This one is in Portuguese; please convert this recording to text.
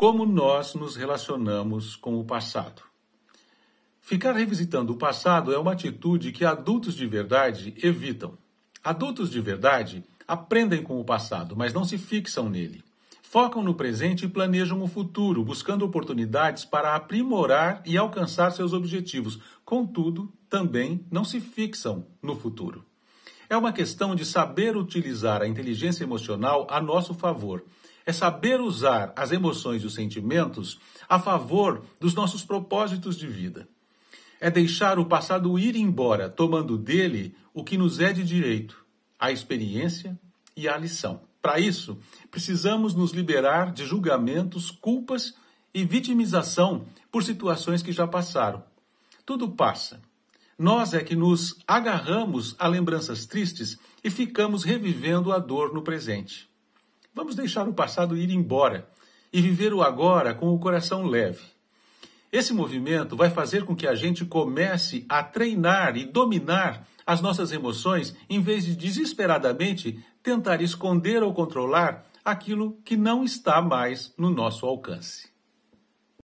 como nós nos relacionamos com o passado. Ficar revisitando o passado é uma atitude que adultos de verdade evitam. Adultos de verdade aprendem com o passado, mas não se fixam nele. Focam no presente e planejam o futuro, buscando oportunidades para aprimorar e alcançar seus objetivos. Contudo, também não se fixam no futuro. É uma questão de saber utilizar a inteligência emocional a nosso favor é saber usar as emoções e os sentimentos a favor dos nossos propósitos de vida. É deixar o passado ir embora, tomando dele o que nos é de direito, a experiência e a lição. Para isso, precisamos nos liberar de julgamentos, culpas e vitimização por situações que já passaram. Tudo passa. Nós é que nos agarramos a lembranças tristes e ficamos revivendo a dor no presente. Vamos deixar o passado ir embora e viver o agora com o coração leve. Esse movimento vai fazer com que a gente comece a treinar e dominar as nossas emoções em vez de desesperadamente tentar esconder ou controlar aquilo que não está mais no nosso alcance.